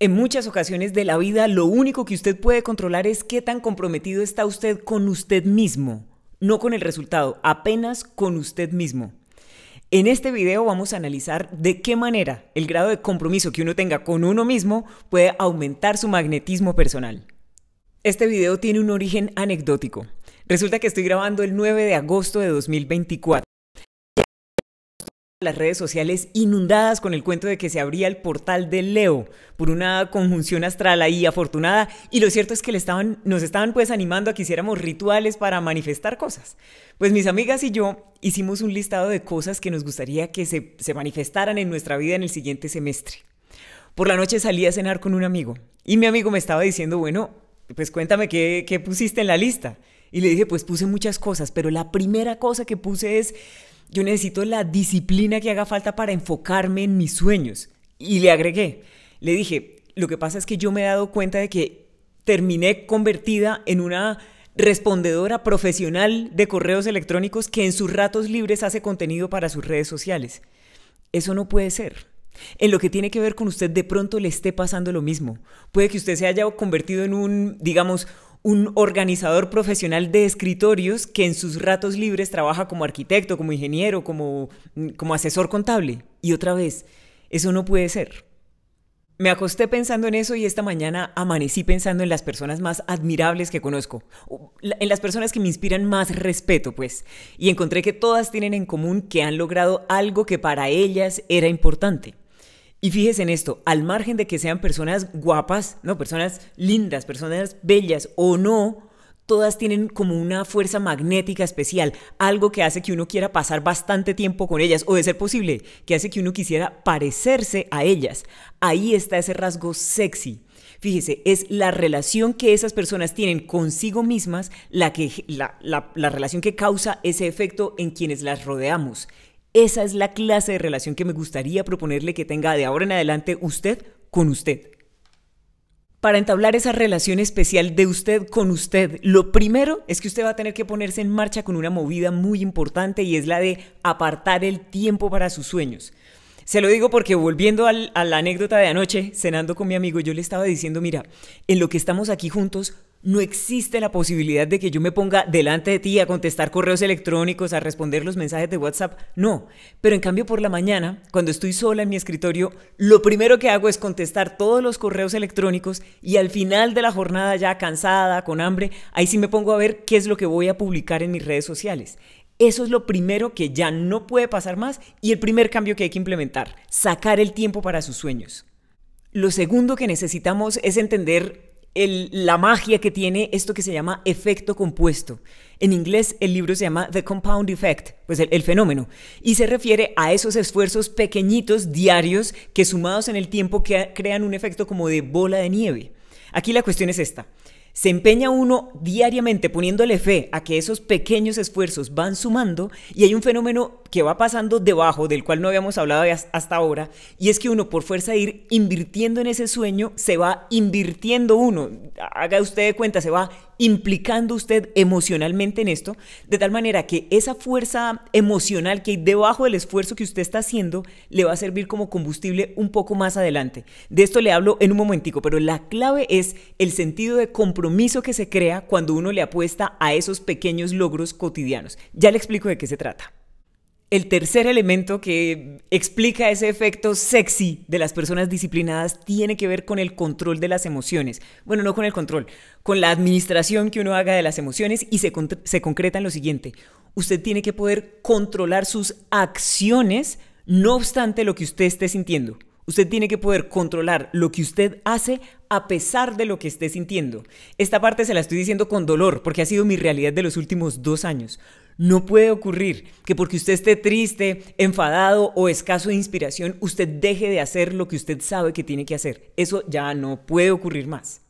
En muchas ocasiones de la vida lo único que usted puede controlar es qué tan comprometido está usted con usted mismo, no con el resultado, apenas con usted mismo. En este video vamos a analizar de qué manera el grado de compromiso que uno tenga con uno mismo puede aumentar su magnetismo personal. Este video tiene un origen anecdótico. Resulta que estoy grabando el 9 de agosto de 2024 las redes sociales inundadas con el cuento de que se abría el portal de Leo por una conjunción astral ahí afortunada y lo cierto es que le estaban, nos estaban pues animando a que hiciéramos rituales para manifestar cosas. Pues mis amigas y yo hicimos un listado de cosas que nos gustaría que se, se manifestaran en nuestra vida en el siguiente semestre. Por la noche salí a cenar con un amigo y mi amigo me estaba diciendo, bueno, pues cuéntame qué pusiste en la lista. Y le dije, pues puse muchas cosas, pero la primera cosa que puse es yo necesito la disciplina que haga falta para enfocarme en mis sueños. Y le agregué, le dije, lo que pasa es que yo me he dado cuenta de que terminé convertida en una respondedora profesional de correos electrónicos que en sus ratos libres hace contenido para sus redes sociales. Eso no puede ser. En lo que tiene que ver con usted, de pronto le esté pasando lo mismo. Puede que usted se haya convertido en un, digamos, un organizador profesional de escritorios que en sus ratos libres trabaja como arquitecto, como ingeniero, mm, como, asesor contable. Y otra vez, eso no puede ser. Me acosté pensando en eso y esta mañana amanecí pensando en las personas más admirables que conozco, en las personas que me inspiran más respeto, pues, y encontré que todas tienen en común que han logrado algo que para ellas era importante. Y fíjese en esto, al margen de que sean personas guapas, no, personas lindas, personas bellas o no, todas tienen como una fuerza magnética especial, algo que hace que uno quiera pasar bastante tiempo con ellas, o de ser posible, que hace que uno quisiera parecerse a ellas. Ahí está ese rasgo sexy. Fíjese, es la relación que esas personas tienen consigo mismas la, que, la, la relación que causa ese efecto en quienes las rodeamos. Esa es la clase de relación que me gustaría proponerle que tenga de ahora en adelante usted con usted. Para entablar esa relación especial de usted con usted, lo primero es que usted va a tener que ponerse en marcha con una movida muy importante y es la de apartar el tiempo para sus sueños. Se lo digo porque volviendo a la anécdota de anoche, cenando con mi amigo, yo le estaba diciendo, mira, en lo que estamos aquí juntos, no existe la posibilidad de que yo me ponga delante de ti a contestar correos electrónicos, a responder los mensajes de WhatsApp, no. Pero en cambio por la mañana, cuando estoy sola en mi escritorio, lo primero que hago es contestar todos los correos electrónicos y al final de la jornada ya cansada, con hambre, ahí sí me pongo a ver qué es lo que voy a publicar en mis redes sociales. Eso es lo primero que ya no puede pasar más y el primer cambio que hay que implementar, sacar el tiempo para sus sueños. Lo segundo que necesitamos es entender la magia que tiene esto que se llama efecto compuesto. En inglés el libro se llama The Compound Effect, pues el, fenómeno, y se refiere a esos esfuerzos pequeñitos diarios que sumados en el tiempo crean un efecto como de bola de nieve. Aquí la cuestión es esta. Se empeña uno diariamente poniéndole fe a que esos pequeños esfuerzos van sumando y hay un fenómeno que va pasando debajo, del cual no habíamos hablado hasta ahora, y es que uno por fuerza de ir invirtiendo en ese sueño, se va invirtiendo uno, haga usted de cuenta, se va implicando usted emocionalmente en esto, de tal manera que esa fuerza emocional que hay debajo del esfuerzo que usted está haciendo le va a servir como combustible un poco más adelante. De esto le hablo en un momentico, pero la clave es el sentido de compromiso que se crea cuando uno le apuesta a esos pequeños logros cotidianos. Ya le explico de qué se trata. El tercer elemento que explica ese efecto sexy de las personas disciplinadas tiene que ver con el control de las emociones. Bueno, no con el control, con la administración que uno haga de las emociones y se, concreta en lo siguiente. Usted tiene que poder controlar sus acciones no obstante lo que usted esté sintiendo. Usted tiene que poder controlar lo que usted hace a pesar de lo que esté sintiendo. Esta parte se la estoy diciendo con dolor porque ha sido mi realidad de los últimos dos años. No puede ocurrir que porque usted esté triste, enfadado o escaso de inspiración, usted deje de hacer lo que usted sabe que tiene que hacer. Eso ya no puede ocurrir más.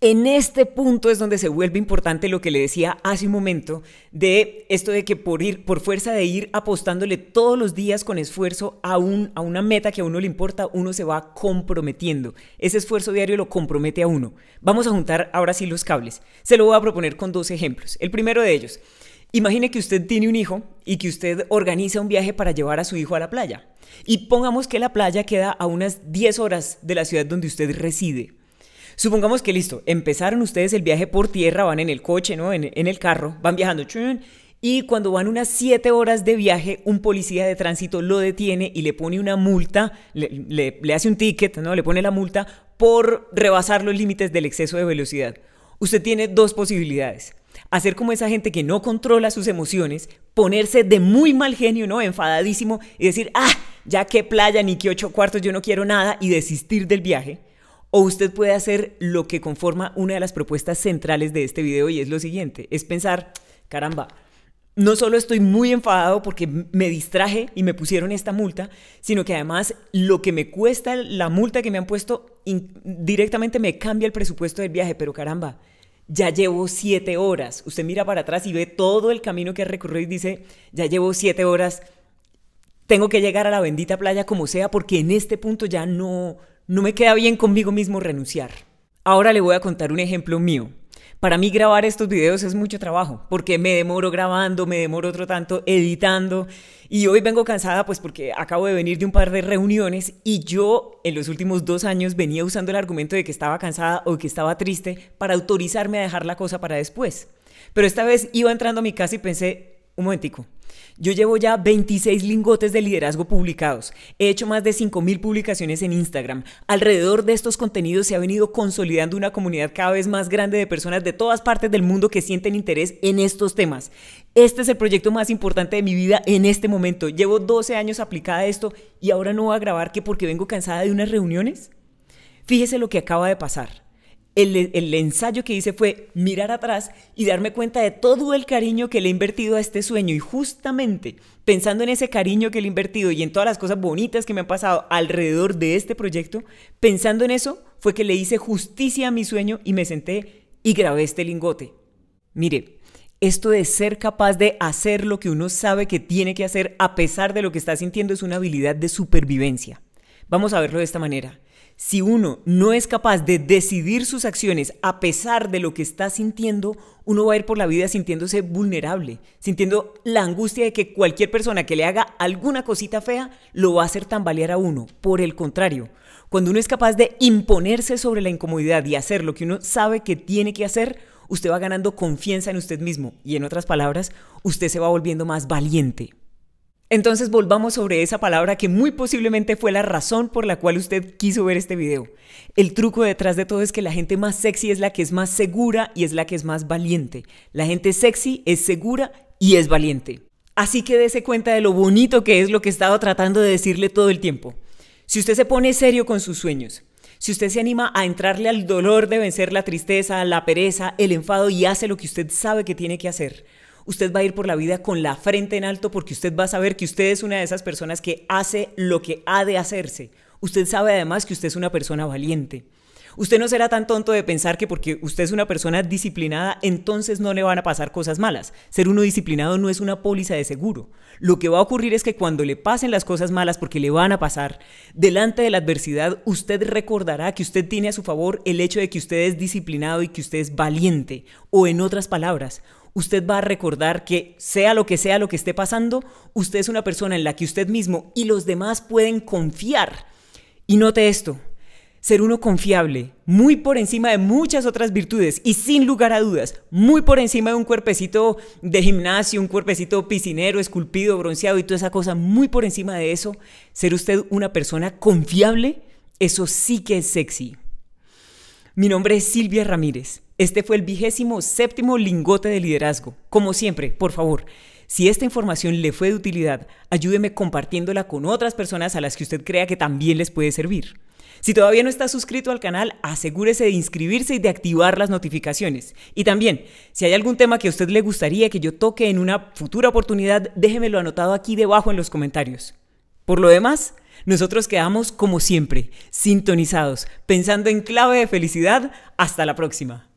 En este punto es donde se vuelve importante lo que le decía hace un momento de esto de que por ir por fuerza de ir apostándole todos los días con esfuerzo a a una meta que a uno le importa, uno se va comprometiendo. Ese esfuerzo diario lo compromete a uno. Vamos a juntar ahora sí los cables. Se lo voy a proponer con dos ejemplos. El primero de ellos, Imagine que usted tiene un hijo y que usted organiza un viaje para llevar a su hijo a la playa. Y pongamos que la playa queda a unas 10 horas de la ciudad donde usted reside. Supongamos que listo, empezaron ustedes el viaje por tierra, van en el coche, ¿no? En, el carro, van viajando. Y cuando van unas 7 horas de viaje, un policía de tránsito lo detiene y le pone una multa, le, le hace un ticket, ¿no? Le pone la multa por rebasar los límites del exceso de velocidad. Usted tiene dos posibilidades hacer como esa gente que no controla sus emociones, ponerse de muy mal genio, ¿no? Enfadadísimo y decir, ah, ya qué playa ni qué ocho cuartos, yo no quiero nada y desistir del viaje. O usted puede hacer lo que conforma una de las propuestas centrales de este video y es lo siguiente, es pensar, caramba, no solo estoy muy enfadado porque me distraje y me pusieron esta multa, sino que además lo que me cuesta la multa que me han puesto directamente me cambia el presupuesto del viaje, pero caramba, ya llevo siete horas. Usted mira para atrás y ve todo el camino que ha y dice, ya llevo siete horas, tengo que llegar a la bendita playa como sea, porque en este punto ya no, no me queda bien conmigo mismo renunciar. Ahora le voy a contar un ejemplo mío para mí grabar estos videos es mucho trabajo, porque me demoro grabando, me demoro otro tanto editando, y hoy vengo cansada pues porque acabo de venir de un par de reuniones y yo en los últimos dos años venía usando el argumento de que estaba cansada o que estaba triste para autorizarme a dejar la cosa para después. Pero esta vez iba entrando a mi casa y pensé, un momentico, yo llevo ya 26 lingotes de liderazgo publicados. He hecho más de 5.000 publicaciones en Instagram. Alrededor de estos contenidos se ha venido consolidando una comunidad cada vez más grande de personas de todas partes del mundo que sienten interés en estos temas. Este es el proyecto más importante de mi vida en este momento. Llevo 12 años aplicada a esto y ahora no voy a grabar que porque vengo cansada de unas reuniones. Fíjese lo que acaba de pasar el, ensayo que hice fue mirar atrás y darme cuenta de todo el cariño que le he invertido a este sueño. Y justamente pensando en ese cariño que le he invertido y en todas las cosas bonitas que me han pasado alrededor de este proyecto, pensando en eso fue que le hice justicia a mi sueño y me senté y grabé este lingote. Mire, esto de ser capaz de hacer lo que uno sabe que tiene que hacer a pesar de lo que está sintiendo es una habilidad de supervivencia. Vamos a verlo de esta manera. Si uno no es capaz de decidir sus acciones a pesar de lo que está sintiendo, uno va a ir por la vida sintiéndose vulnerable, sintiendo la angustia de que cualquier persona que le haga alguna cosita fea lo va a hacer tambalear a uno. Por el contrario, cuando uno es capaz de imponerse sobre la incomodidad y hacer lo que uno sabe que tiene que hacer, usted va ganando confianza en usted mismo y en otras palabras, usted se va volviendo más valiente. Entonces volvamos sobre esa palabra que muy posiblemente fue la razón por la cual usted quiso ver este video. El truco detrás de todo es que la gente más sexy es la que es más segura y es la que es más valiente. La gente sexy es segura y es valiente. Así que dése cuenta de lo bonito que es lo que he estado tratando de decirle todo el tiempo. Si usted se pone serio con sus sueños, si usted se anima a entrarle al dolor de vencer la tristeza, la pereza, el enfado y hace lo que usted sabe que tiene que hacer, usted va a ir por la vida con la frente en alto porque usted va a saber que usted es una de esas personas que hace lo que ha de hacerse. Usted sabe además que usted es una persona valiente. Usted no será tan tonto de pensar que porque usted es una persona disciplinada, entonces no le van a pasar cosas malas. Ser uno disciplinado no es una póliza de seguro. Lo que va a ocurrir es que cuando le pasen las cosas malas, porque le van a pasar, delante de la adversidad, usted recordará que usted tiene a su favor el hecho de que usted es disciplinado y que usted es valiente. O en otras palabras, usted va a recordar que sea lo que sea lo que esté pasando, usted es una persona en la que usted mismo y los demás pueden confiar. Y note esto, ser uno confiable, muy por encima de muchas otras virtudes y sin lugar a dudas, muy por encima de un cuerpecito de gimnasio, un cuerpecito piscinero, esculpido, bronceado y toda esa cosa, muy por encima de eso, ser usted una persona confiable, eso sí que es sexy. Mi nombre es Silvia Ramírez este fue el vigésimo séptimo lingote de liderazgo. Como siempre, por favor, si esta información le fue de utilidad, ayúdeme compartiéndola con otras personas a las que usted crea que también les puede servir. Si todavía no está suscrito al canal, asegúrese de inscribirse y de activar las notificaciones. Y también, si hay algún tema que a usted le gustaría que yo toque en una futura oportunidad, déjemelo anotado aquí debajo en los comentarios. Por lo demás, nosotros quedamos como siempre, sintonizados, pensando en clave de felicidad. Hasta la próxima.